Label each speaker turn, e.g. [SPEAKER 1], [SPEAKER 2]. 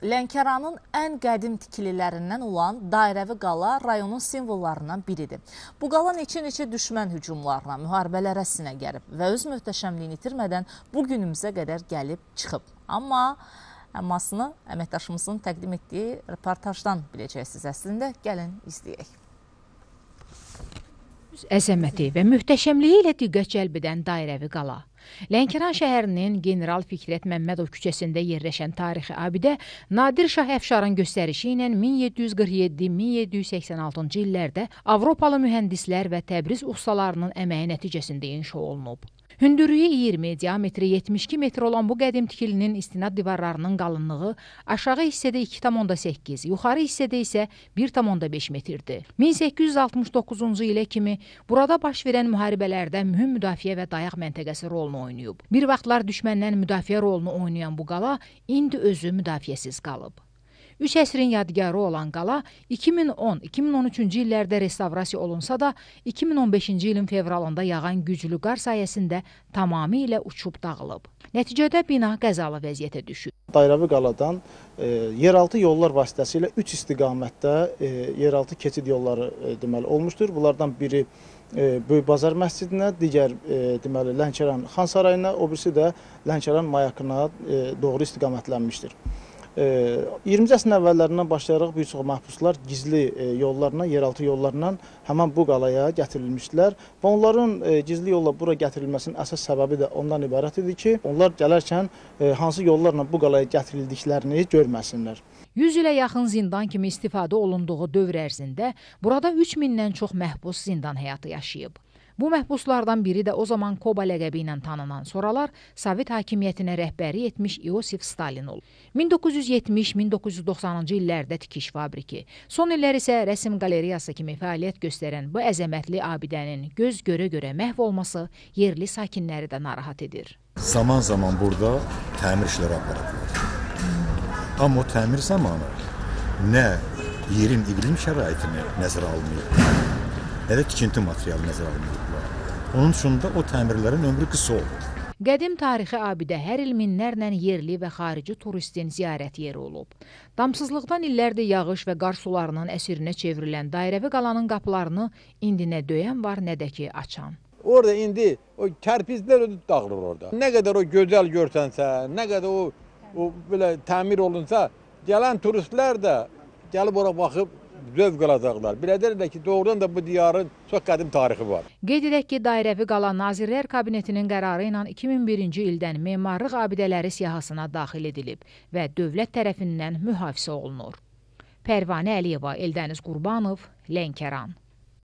[SPEAKER 1] Lənkəranın ən qədim tikililərindən olan dairəvi qala rayonun simvollarından biridir. Bu qala neçə-neçə düşmən hücumlarına, müharibələrə sinə gəlib və öz möhtəşəmliyini itirmədən bu günümüzə qədər gəlib çıxıb. Amma əmmasını əməkdaşımızın təqdim etdiyi reportajdan biləcəksiniz əslində. Gəlin izləyək. Əzəməti və möhtəşəmliyi ilə diqqət cəlb edən dairəvi qala Lənkəran şəhərinin General Fikrət Məmmədov küçəsində yerləşən tarixi abidə Nadir Şah Əfşarın göstərişi ilə 1747-1786-cı illərdə Avropalı mühəndislər və Təbriz ustalarının əməyi nəticəsində inşa olunub. Hündürlüyü 20, diametri 72 metr olan bu qədim tikilinin istinad divarlarının qalınlığı aşağı hissədə 2,8, yuxarı hissədə isə 1,5 metrdir. 1869-cu ilə kimi burada baş verən müharibələrdə mühüm müdafiə və dayaq məntəqəsi rolunu oynayıb. Bir vaxtlar düşməndən müdafiə rolunu oynayan bu qala indi özü müdafiəsiz qalıb. 3 əsrin yadigarı olan qala 2010-2013-cü illərdə restavrasiya olunsa da, 2015-ci ilin fevralında yağan güclü qar sayəsində tamamilə uçub dağılıb. Nəticədə bina qəzalı vəziyyətə düşüb.
[SPEAKER 2] Dairəvi qaladan e, yeraltı yollar vasitəsilə 3 istiqamətdə e, yeraltı keçid yolları e, deməli olmuşdur. Bunlardan biri e, Böyük Bazar məscidinə, digər e, deməli Lənkəran Xan sarayına, o birisi də Lənkəran mayakına e, doğru istiqamətlənmişdir. 20-ci əsrin əvvəllərindən başlayaraq bir çox məhbuslar gizli e, yollarla, yeraltı yollarla həmin bu qalaya gətirilmişdilər və onların e, gizli yolla bura gətirilməsinin əsas səbəbi də ondan ibarət idi ki, onlar gələrkən e, hansı yollarla bu qalaya gətirildiklərini görməsinlər.
[SPEAKER 1] 100 ilə yaxın zindan kimi istifadə olunduğu dövr ərzində burada 3000-dən çox məhbus zindan həyatı yaşayıb. Bu məhbuslardan biri də o zaman Koba ləqəbi ilə tanınan, sonralar Sovet hakimiyyətinə rəhbərlik etmiş İosif Stalin olub. 1970-1990-cı illərdə tikiş fabriki, son illər isə rəsm qalereyası kimi fəaliyyət göstərən bu əzəmətli abidənin göz görə-görə məhv olması yerli sakinləri də narahat edir.
[SPEAKER 2] Zaman-zaman burada təmir işləri aparırlar. Amma o təmir zamanı nə yerin iqlim şəraitini nəzərə almayıb, elə tikinti materialı nəzərə alınırlar. Onun üçün də o təmirlərin ömrü qısa olur.
[SPEAKER 1] Qədim tarixi abidə hər il minlərlə yerli və xarici turistin ziyarət yeri olub. Damsızlıqdan illərdir yağış və qar sularının əsirinə çevrilən dairəvi qalanın qapılarını indi nə döyən var, nə də ki açan.
[SPEAKER 2] Orada indi o kərpizlər dağılır orada. Nə qədər o gözəl görsənsə, nə qədər o, o belə təmir olunsa, gələn turistlər də gəlib ora baxıb zövq alacaqlar. Bilədərlər ki, doğrudan da bu diyarın çox qədim tarixi var.
[SPEAKER 1] Qeyd edək ki, dairəvi qalan Nazirlər Kabinetinin qərarı ilə 2001-ci ildən memarlıq abidələri siyahısına daxil edilib və dövlət tərəfindən mühafizə olunur. Pərvanə Əliyeva, Eldəniz Qurbanov, Lənkəran.